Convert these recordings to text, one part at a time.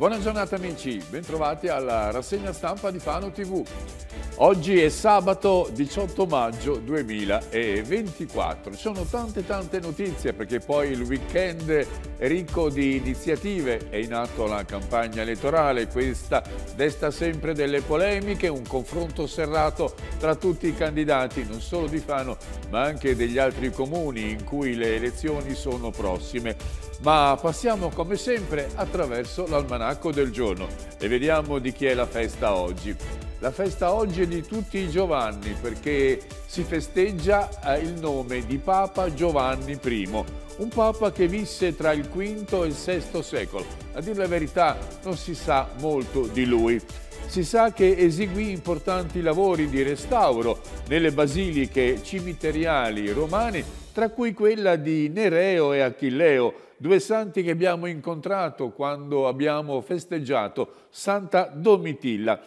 Buona giornata amici, bentrovati alla rassegna stampa di Fano TV. Oggi è sabato 18 maggio 2024. Ci sono tante tante notizie perché poi il weekend è ricco di iniziative. È in atto la campagna elettorale, questa desta sempre delle polemiche, un confronto serrato tra tutti i candidati, non solo di Fano ma anche degli altri comuni in cui le elezioni sono prossime. Ma passiamo come sempre attraverso l'almanacco del giorno e vediamo di chi è la festa oggi. La festa oggi è di tutti i Giovanni perché si festeggia eh, il nome di Papa Giovanni I, un papa che visse tra il V e il VI secolo. A dire la verità non si sa molto di lui. Si sa che eseguì importanti lavori di restauro nelle basiliche cimiteriali romane, tra cui quella di Nereo e Achilleo, due santi che abbiamo incontrato quando abbiamo festeggiato Santa Domitilla.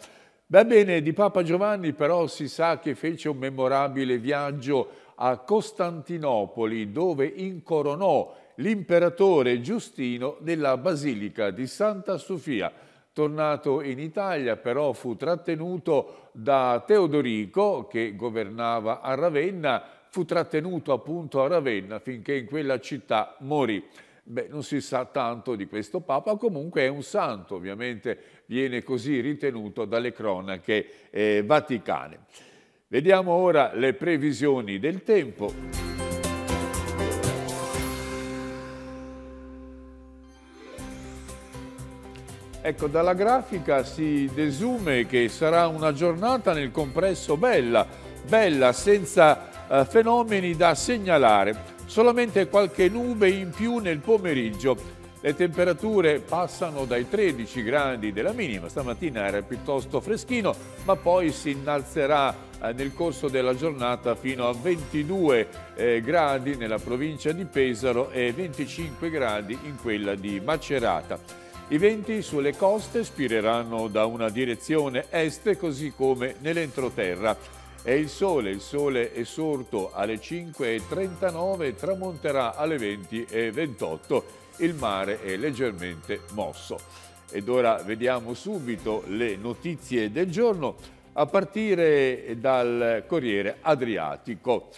Va bene, di Papa Giovanni però si sa che fece un memorabile viaggio a Costantinopoli dove incoronò l'imperatore Giustino nella Basilica di Santa Sofia. Tornato in Italia però fu trattenuto da Teodorico che governava a Ravenna, fu trattenuto appunto a Ravenna finché in quella città morì. Beh, non si sa tanto di questo Papa, comunque è un santo, ovviamente viene così ritenuto dalle cronache eh, vaticane. Vediamo ora le previsioni del tempo. Ecco, dalla grafica si desume che sarà una giornata nel compresso bella, bella senza eh, fenomeni da segnalare solamente qualche nube in più nel pomeriggio. Le temperature passano dai 13 gradi della minima, stamattina era piuttosto freschino, ma poi si innalzerà eh, nel corso della giornata fino a 22 eh, gradi nella provincia di Pesaro e 25 gradi in quella di Macerata. I venti sulle coste spireranno da una direzione est così come nell'entroterra è il sole, il sole è sorto alle 5.39, tramonterà alle 20.28, il mare è leggermente mosso. Ed ora vediamo subito le notizie del giorno a partire dal Corriere Adriatico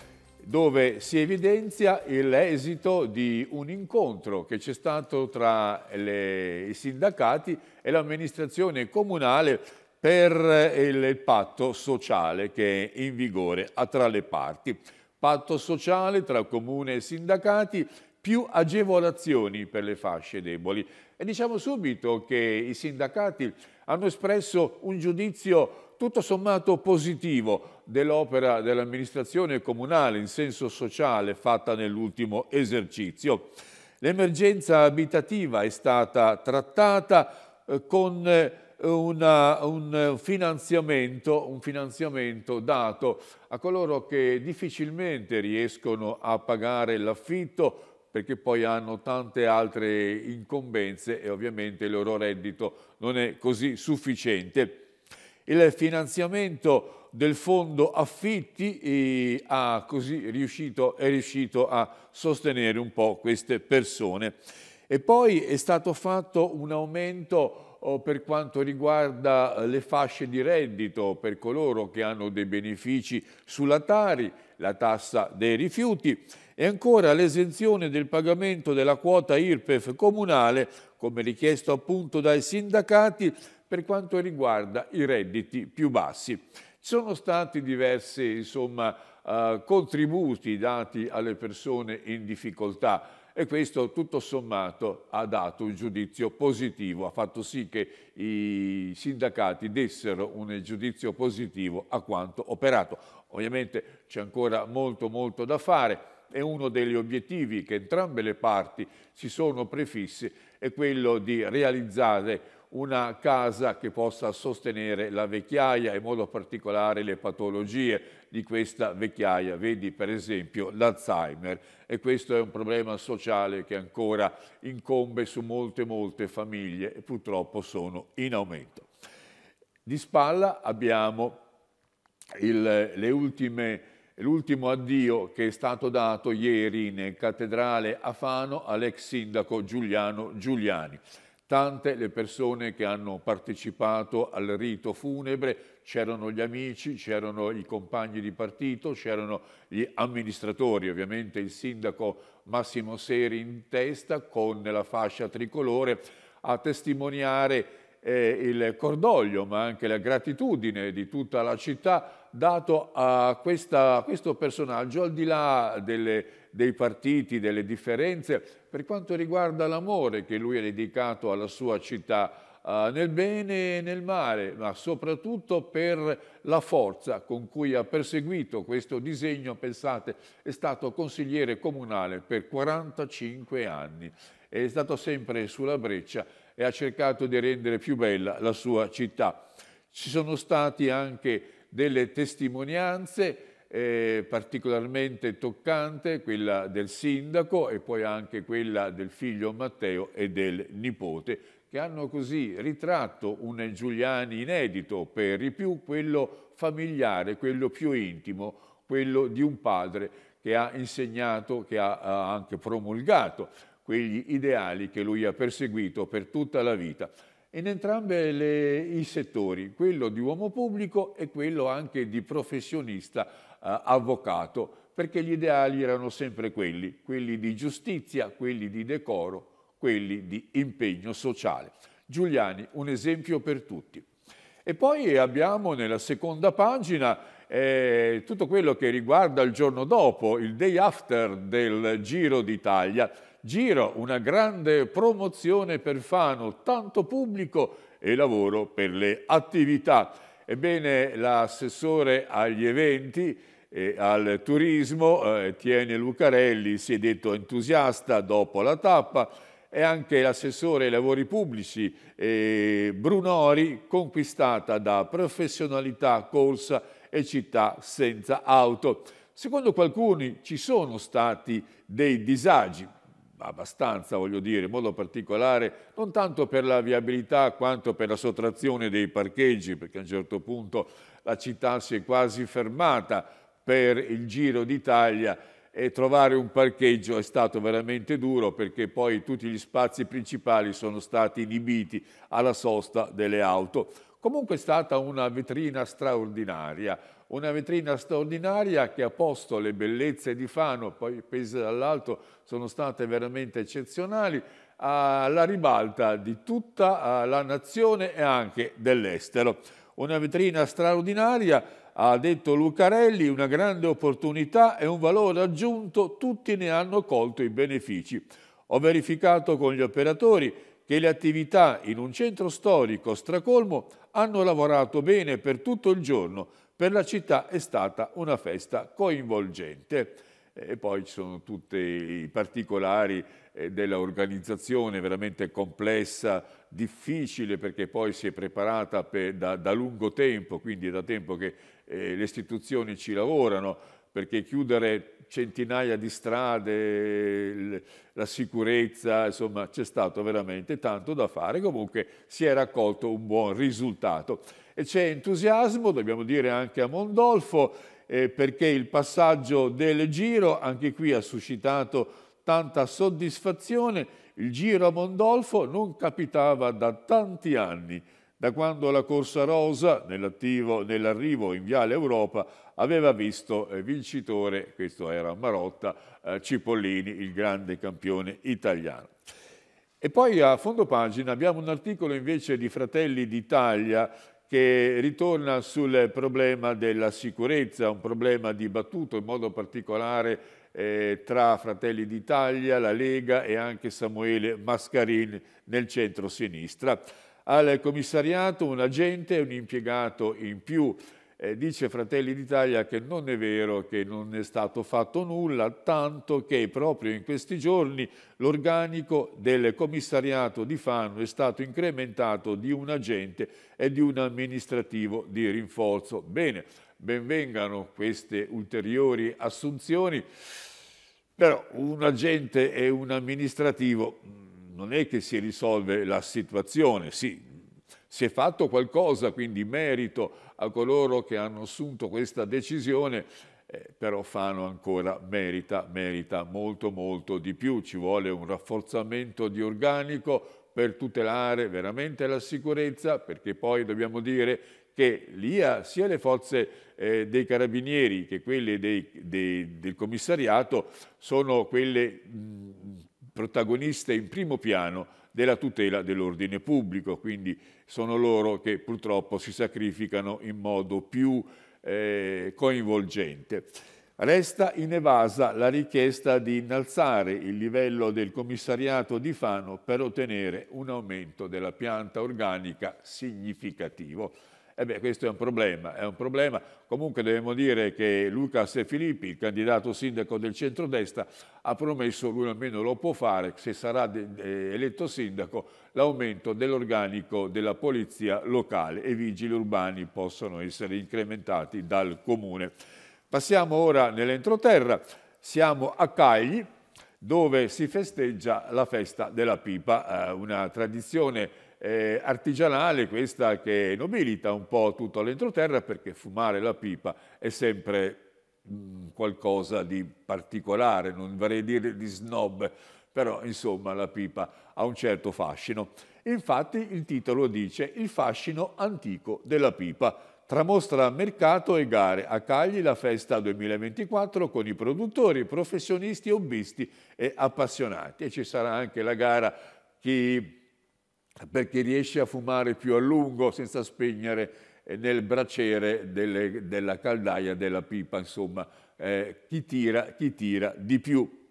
dove si evidenzia l'esito di un incontro che c'è stato tra le, i sindacati e l'amministrazione comunale per eh, il patto sociale che è in vigore tra le parti. Patto sociale tra comune e sindacati, più agevolazioni per le fasce deboli. E diciamo subito che i sindacati hanno espresso un giudizio tutto sommato positivo dell'opera dell'amministrazione comunale in senso sociale fatta nell'ultimo esercizio. L'emergenza abitativa è stata trattata eh, con eh, una, un, finanziamento, un finanziamento dato a coloro che difficilmente riescono a pagare l'affitto perché poi hanno tante altre incombenze e ovviamente il loro reddito non è così sufficiente. Il finanziamento del fondo affitti eh, ha così riuscito, è riuscito a sostenere un po' queste persone. E poi è stato fatto un aumento o per quanto riguarda eh, le fasce di reddito per coloro che hanno dei benefici sulla Tari, la tassa dei rifiuti e ancora l'esenzione del pagamento della quota IRPEF comunale, come richiesto appunto dai sindacati, per quanto riguarda i redditi più bassi. sono stati diversi insomma, eh, contributi dati alle persone in difficoltà e questo tutto sommato ha dato un giudizio positivo, ha fatto sì che i sindacati dessero un giudizio positivo a quanto operato. Ovviamente c'è ancora molto molto da fare e uno degli obiettivi che entrambe le parti si sono prefissi è quello di realizzare una casa che possa sostenere la vecchiaia, e in modo particolare le patologie di questa vecchiaia, vedi per esempio l'Alzheimer e questo è un problema sociale che ancora incombe su molte molte famiglie e purtroppo sono in aumento. Di spalla abbiamo l'ultimo addio che è stato dato ieri in cattedrale a Fano all'ex sindaco Giuliano Giuliani. Tante le persone che hanno partecipato al rito funebre, c'erano gli amici, c'erano i compagni di partito, c'erano gli amministratori, ovviamente il sindaco Massimo Seri in testa con la fascia tricolore a testimoniare eh, il cordoglio ma anche la gratitudine di tutta la città dato a, questa, a questo personaggio al di là delle, dei partiti, delle differenze per quanto riguarda l'amore che lui ha dedicato alla sua città, eh, nel bene e nel male, ma soprattutto per la forza con cui ha perseguito questo disegno, pensate, è stato consigliere comunale per 45 anni, è stato sempre sulla breccia e ha cercato di rendere più bella la sua città. Ci sono stati anche delle testimonianze eh, particolarmente toccante, quella del sindaco e poi anche quella del figlio Matteo e del nipote, che hanno così ritratto un Giuliani inedito, per i più quello familiare, quello più intimo, quello di un padre che ha insegnato, che ha, ha anche promulgato quegli ideali che lui ha perseguito per tutta la vita in entrambi i settori, quello di uomo pubblico e quello anche di professionista eh, avvocato, perché gli ideali erano sempre quelli, quelli di giustizia, quelli di decoro, quelli di impegno sociale. Giuliani, un esempio per tutti. E poi abbiamo nella seconda pagina eh, tutto quello che riguarda il giorno dopo, il day after del Giro d'Italia. Giro, una grande promozione per Fano, tanto pubblico e lavoro per le attività. Ebbene, l'assessore agli eventi e al turismo, eh, Tiene Lucarelli, si è detto entusiasta dopo la tappa, e anche l'assessore ai lavori pubblici eh, Brunori, conquistata da professionalità, corsa e città senza auto. Secondo qualcuno ci sono stati dei disagi, abbastanza, voglio dire, in modo particolare, non tanto per la viabilità quanto per la sottrazione dei parcheggi, perché a un certo punto la città si è quasi fermata per il Giro d'Italia e trovare un parcheggio è stato veramente duro perché poi tutti gli spazi principali sono stati inibiti alla sosta delle auto. Comunque è stata una vetrina straordinaria, una vetrina straordinaria che ha posto le bellezze di Fano, poi pese dall'alto sono state veramente eccezionali, alla ribalta di tutta eh, la nazione e anche dell'estero. Una vetrina straordinaria, ha detto Lucarelli, una grande opportunità e un valore aggiunto, tutti ne hanno colto i benefici. Ho verificato con gli operatori che le attività in un centro storico stracolmo hanno lavorato bene per tutto il giorno, per la città è stata una festa coinvolgente e poi ci sono tutti i particolari eh, dell'organizzazione veramente complessa, difficile perché poi si è preparata per, da, da, lungo tempo, quindi è da tempo che eh, le istituzioni ci lavorano, perché chiudere centinaia di strade, la sicurezza, insomma c'è stato veramente tanto da fare, comunque si è raccolto un buon risultato. E c'è entusiasmo, dobbiamo dire anche a Mondolfo, eh, perché il passaggio del Giro anche qui ha suscitato tanta soddisfazione, il Giro a Mondolfo non capitava da tanti anni da quando la Corsa Rosa, nell'arrivo in Viale Europa, aveva visto eh, vincitore, questo era Marotta, eh, Cipollini, il grande campione italiano. E poi a fondo pagina abbiamo un articolo invece di Fratelli d'Italia che ritorna sul problema della sicurezza, un problema dibattuto in modo particolare eh, tra Fratelli d'Italia, la Lega e anche Samuele Mascarin nel centro-sinistra al commissariato un agente e un impiegato in più. Eh, dice Fratelli d'Italia che non è vero che non è stato fatto nulla, tanto che proprio in questi giorni l'organico del commissariato di Fanno è stato incrementato di un agente e di un amministrativo di rinforzo. Bene, benvengano queste ulteriori assunzioni, però un agente e un amministrativo non è che si risolve la situazione, sì, si è fatto qualcosa, quindi merito a coloro che hanno assunto questa decisione, eh, però Fano ancora merita, merita molto molto di più, ci vuole un rafforzamento di organico per tutelare veramente la sicurezza, perché poi dobbiamo dire che l'IA, sia le forze eh, dei carabinieri che quelle dei, dei, del commissariato, sono quelle mh, protagoniste in primo piano della tutela dell'ordine pubblico, quindi sono loro che purtroppo si sacrificano in modo più eh, coinvolgente. Resta in evasa la richiesta di innalzare il livello del commissariato di Fano per ottenere un aumento della pianta organica significativo. E eh beh, questo è un problema, è un problema. Comunque dobbiamo dire che Lucas Filippi, il candidato sindaco del centrodestra, ha promesso, lui almeno lo può fare, se sarà eletto sindaco, l'aumento dell'organico della polizia locale e i vigili urbani possono essere incrementati dal comune. Passiamo ora nell'entroterra, siamo a Cagli, dove si festeggia la festa della pipa, eh, una tradizione eh, artigianale questa che nobilita un po' tutto l'entroterra perché fumare la pipa è sempre mh, mm, qualcosa di particolare, non vorrei dire di snob, però insomma la pipa ha un certo fascino. Infatti il titolo dice Il fascino antico della pipa. Tra mostra, mercato e gare, a Cagli la festa 2024 con i produttori, professionisti, hobbisti e appassionati. E ci sarà anche la gara chi perché riesce a fumare più a lungo senza spegnere eh, nel braciere delle, della caldaia, della pipa, insomma, eh, chi, tira, chi tira di più.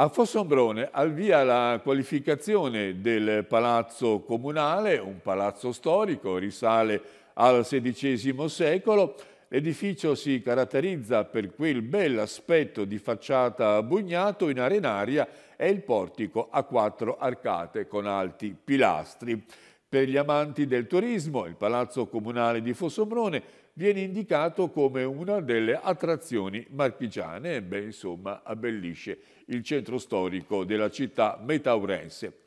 A Fossombrone avvia la qualificazione del palazzo comunale, un palazzo storico, risale al XVI secolo, L'edificio si caratterizza per quel bel aspetto di facciata bugnato in arenaria e il portico a quattro arcate con alti pilastri. Per gli amanti del turismo, il Palazzo Comunale di Fossombrone viene indicato come una delle attrazioni marchigiane e beh, insomma abbellisce il centro storico della città metaurense.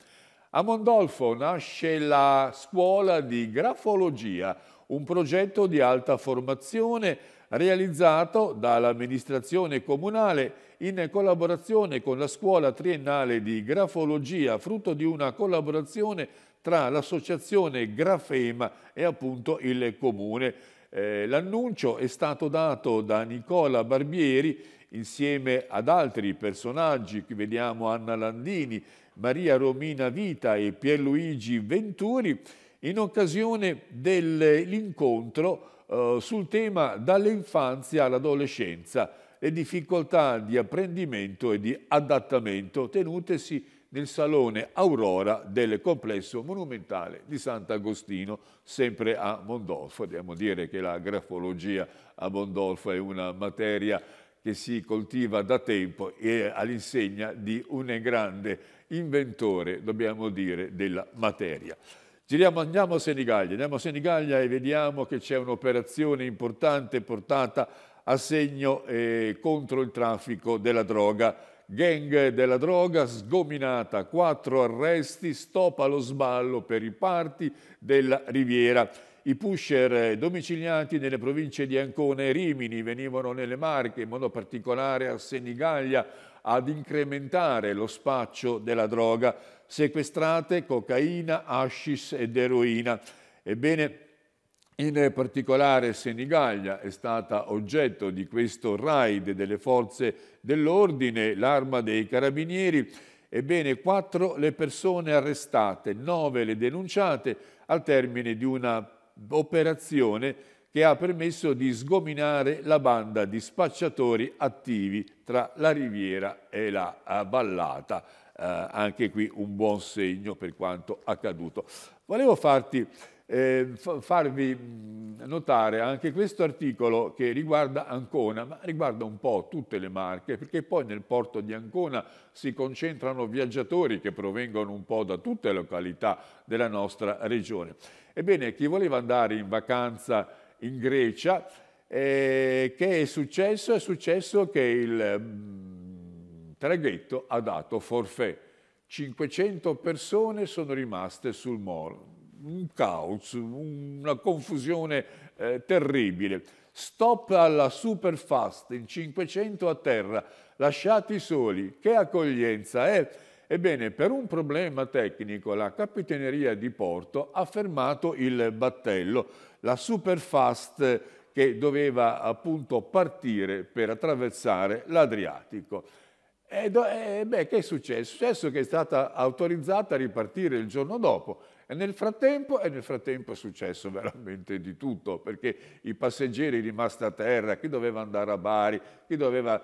A Mondolfo nasce la scuola di grafologia, un progetto di alta formazione realizzato dall'amministrazione comunale in collaborazione con la scuola triennale di grafologia, frutto di una collaborazione tra l'associazione Grafema e appunto il comune. Eh, L'annuncio è stato dato da Nicola Barbieri insieme ad altri personaggi, qui vediamo Anna Landini, Maria Romina Vita e Pierluigi Venturi, in occasione dell'incontro eh, sul tema dall'infanzia all'adolescenza, le difficoltà di apprendimento e di adattamento tenutesi nel Salone Aurora del Complesso Monumentale di Sant'Agostino, sempre a Mondolfo. Dobbiamo dire che la grafologia a Mondolfo è una materia che si coltiva da tempo e all'insegna di un grande inventore, dobbiamo dire, della materia. Giriamo, andiamo a Senigallia, andiamo a Senigallia e vediamo che c'è un'operazione importante portata a segno eh, contro il traffico della droga. Gang della droga sgominata, quattro arresti, stop allo sballo per i parti della Riviera. I pusher domiciliati nelle province di Ancona e Rimini venivano nelle Marche, in modo particolare a Senigallia, ad incrementare lo spaccio della droga sequestrate cocaina, hashish ed eroina. Ebbene, in particolare Senigallia è stata oggetto di questo raid delle forze dell'ordine, l'arma dei carabinieri. Ebbene, quattro le persone arrestate, nove le denunciate al termine di una operazione che ha permesso di sgominare la banda di spacciatori attivi tra la riviera e la vallata. Eh, anche qui un buon segno per quanto accaduto. Volevo farti, eh, farvi mm, notare anche questo articolo che riguarda Ancona, ma riguarda un po' tutte le Marche, perché poi nel porto di Ancona si concentrano viaggiatori che provengono un po' da tutte le località della nostra regione. Ebbene, chi voleva andare in vacanza in Grecia, eh, che è successo? È successo che il mm, traghetto ha dato forfè. 500 persone sono rimaste sul molo. Un caos, una confusione eh, terribile. Stop alla superfast in 500 a terra, lasciati soli. Che accoglienza è? Eh? Ebbene, per un problema tecnico la Capitaneria di Porto ha fermato il battello. La Superfast che doveva appunto partire per attraversare l'Adriatico. E, eh, eh, beh, che è successo? È successo che è stata autorizzata a ripartire il giorno dopo. E nel frattempo, e nel frattempo è successo veramente di tutto, perché i passeggeri rimasti a terra, chi doveva andare a Bari, chi doveva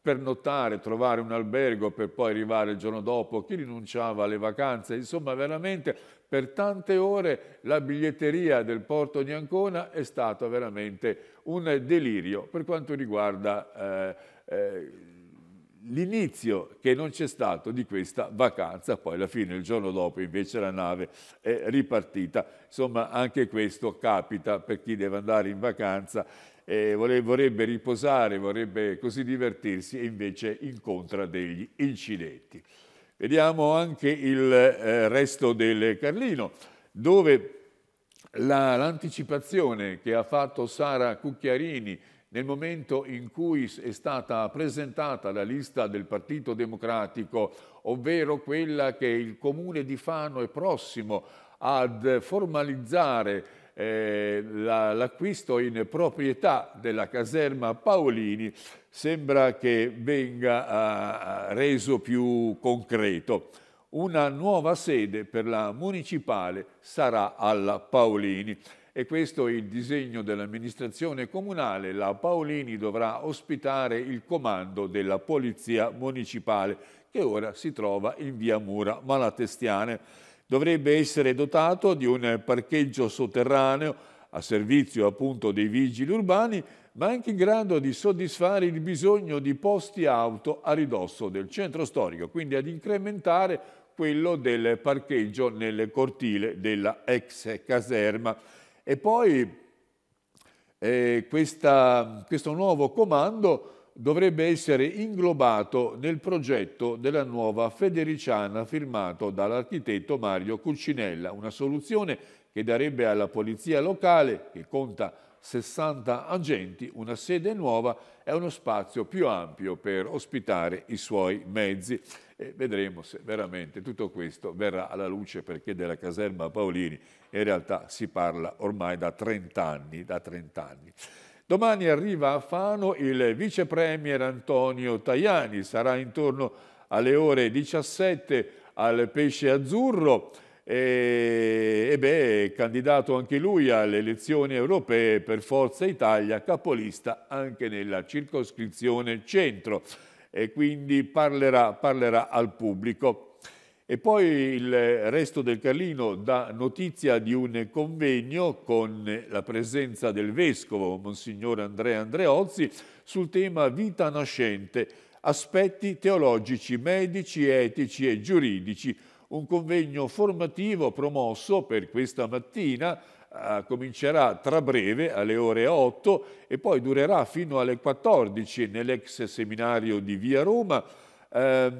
pernottare, trovare un albergo per poi arrivare il giorno dopo, chi rinunciava alle vacanze, insomma veramente per tante ore la biglietteria del porto di Ancona è stata veramente un delirio per quanto riguarda eh, eh, l'inizio che non c'è stato di questa vacanza, poi alla fine il giorno dopo invece la nave è ripartita. Insomma anche questo capita per chi deve andare in vacanza eh, vorrebbe riposare, vorrebbe così divertirsi e invece incontra degli incidenti. Vediamo anche il eh, resto del Carlino, dove l'anticipazione che ha fatto Sara Cucchiarini nel momento in cui è stata presentata la lista del Partito Democratico, ovvero quella che il Comune di Fano è prossimo ad formalizzare eh, l'acquisto in proprietà della caserma Paolini, sembra che venga eh, reso più concreto. Una nuova sede per la municipale sarà alla Paolini e questo è il disegno dell'amministrazione comunale. La Paolini dovrà ospitare il comando della Polizia Municipale, che ora si trova in via Mura Malatestiane. Dovrebbe essere dotato di un parcheggio sotterraneo a servizio appunto dei vigili urbani, ma anche in grado di soddisfare il bisogno di posti auto a ridosso del centro storico, quindi ad incrementare quello del parcheggio nel cortile della ex caserma. E poi eh, questa, questo nuovo comando dovrebbe essere inglobato nel progetto della nuova Federiciana firmato dall'architetto Mario Cuccinella, una soluzione che darebbe alla polizia locale, che conta 60 agenti, una sede nuova e uno spazio più ampio per ospitare i suoi mezzi. E vedremo se veramente tutto questo verrà alla luce perché della caserma Paolini in realtà si parla ormai da 30 anni. Da 30 anni. Domani arriva a Fano il vice premier Antonio Tajani, sarà intorno alle ore 17 al Pesce Azzurro e, e beh, candidato anche lui alle elezioni europee per Forza Italia, capolista anche nella circoscrizione centro e quindi parlerà, parlerà al pubblico. E poi il resto del Carlino dà notizia di un convegno con la presenza del Vescovo, Monsignor Andrea Andreozzi, sul tema vita nascente, aspetti teologici, medici, etici e giuridici un convegno formativo promosso per questa mattina eh, comincerà tra breve alle ore 8 e poi durerà fino alle 14 nell'ex seminario di Via Roma. Eh,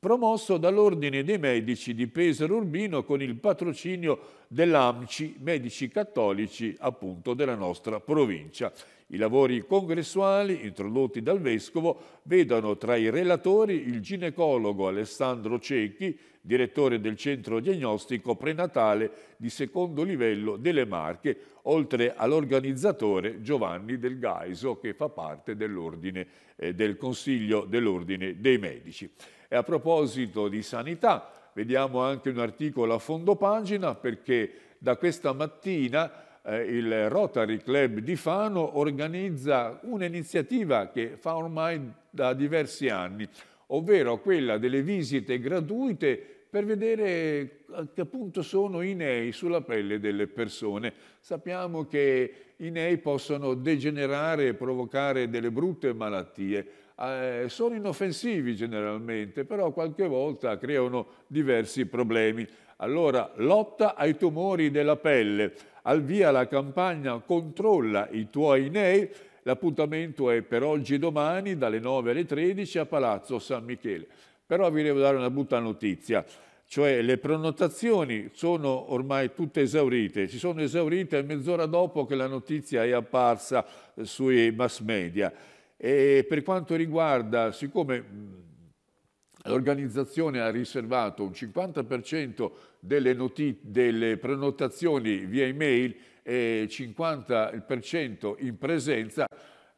promosso dall'Ordine dei Medici di Pesaro Urbino con il patrocinio dell'AMCI, Medici Cattolici appunto della nostra provincia. I lavori congressuali introdotti dal Vescovo vedono tra i relatori il ginecologo Alessandro Cecchi, direttore del Centro Diagnostico Prenatale di secondo livello delle Marche, oltre all'organizzatore Giovanni Del Gaiso che fa parte dell eh, del Consiglio dell'Ordine dei Medici. E a proposito di sanità, vediamo anche un articolo a fondo pagina perché da questa mattina eh, il Rotary Club di Fano organizza un'iniziativa che fa ormai da diversi anni, ovvero quella delle visite gratuite per vedere a eh, che punto sono i nei sulla pelle delle persone. Sappiamo che i nei possono degenerare e provocare delle brutte malattie eh, sono inoffensivi generalmente, però qualche volta creano diversi problemi. Allora, lotta ai tumori della pelle, al via la campagna Controlla i tuoi nei, l'appuntamento è per oggi e domani dalle 9 alle 13 a Palazzo San Michele. Però vi devo dare una brutta notizia, cioè le prenotazioni sono ormai tutte esaurite, si sono esaurite mezz'ora dopo che la notizia è apparsa eh, sui mass media. E per quanto riguarda, siccome l'organizzazione ha riservato un 50% delle, delle, prenotazioni via email e 50% in presenza,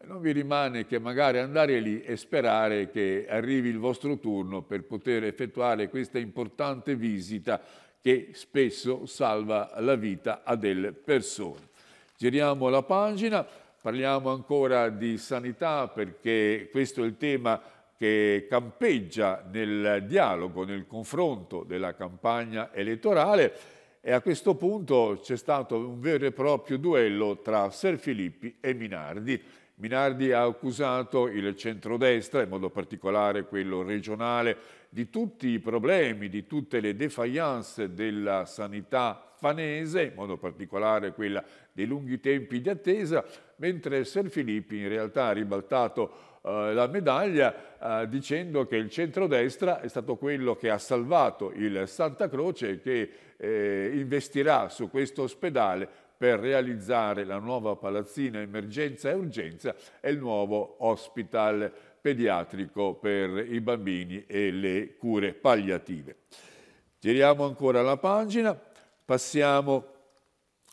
non vi rimane che magari andare lì e sperare che arrivi il vostro turno per poter effettuare questa importante visita che spesso salva la vita a delle persone. Giriamo la pagina. Parliamo ancora di sanità perché questo è il tema che campeggia nel dialogo, nel confronto della campagna elettorale e a questo punto c'è stato un vero e proprio duello tra Ser Filippi e Minardi Minardi ha accusato il centrodestra, in modo particolare quello regionale, di tutti i problemi, di tutte le defiance della sanità fanese, in modo particolare quella dei lunghi tempi di attesa, mentre Ser Filippi in realtà ha ribaltato eh, la medaglia eh, dicendo che il centrodestra è stato quello che ha salvato il Santa Croce e che eh, investirà su questo ospedale per realizzare la nuova palazzina emergenza e urgenza e il nuovo hospital pediatrico per i bambini e le cure palliative. Giriamo ancora la pagina, passiamo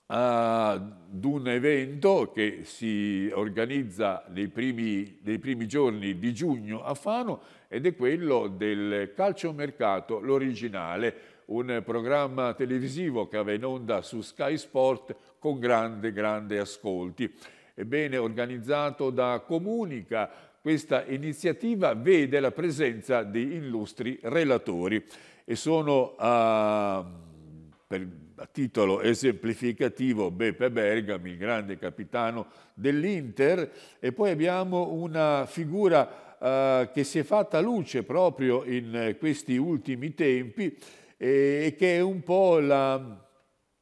ad un evento che si organizza nei primi, nei primi, giorni di giugno a Fano ed è quello del calciomercato, l'originale, un programma televisivo che aveva in onda su Sky Sport con grande, grande ascolti. Ebbene, organizzato da Comunica, questa iniziativa vede la presenza di illustri relatori e sono a, ehm, per, a titolo esemplificativo Beppe Bergami, il grande capitano dell'Inter, e poi abbiamo una figura Uh, che si è fatta luce proprio in eh, questi ultimi tempi e, eh, e che è un po' la,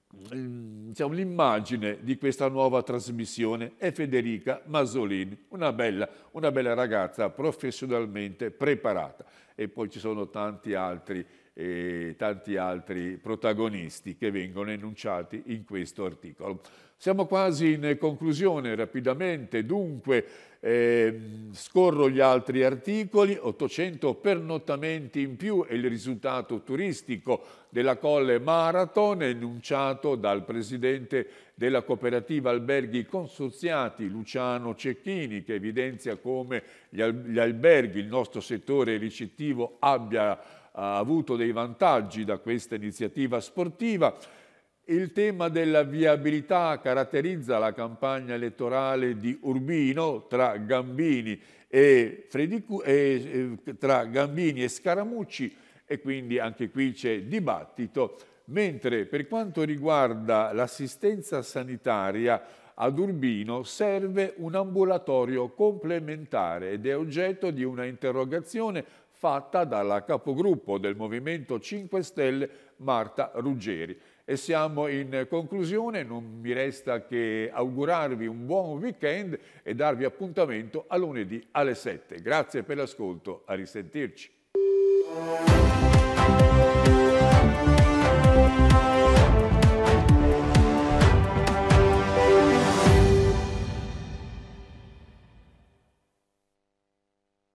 diciamo, l'immagine di questa nuova trasmissione è Federica Masolini, una bella, una bella ragazza professionalmente preparata. E poi ci sono tanti altri e tanti altri protagonisti che vengono enunciati in questo articolo. Siamo quasi in conclusione rapidamente, dunque eh, scorro gli altri articoli, 800 pernottamenti in più è il risultato turistico della Colle Marathon enunciato dal presidente della cooperativa alberghi consorziati Luciano Cecchini che evidenzia come gli alberghi, il nostro settore ricettivo abbia ha avuto dei vantaggi da questa iniziativa sportiva. Il tema della viabilità caratterizza la campagna elettorale di Urbino tra Gambini e, Fredicu e, tra Gambini e Scaramucci e quindi anche qui c'è dibattito, mentre per quanto riguarda l'assistenza sanitaria ad Urbino serve un ambulatorio complementare ed è oggetto di una interrogazione fatta dalla capogruppo del Movimento 5 Stelle Marta Ruggeri. E siamo in conclusione, non mi resta che augurarvi un buon weekend e darvi appuntamento a lunedì alle 7. Grazie per l'ascolto, a risentirci.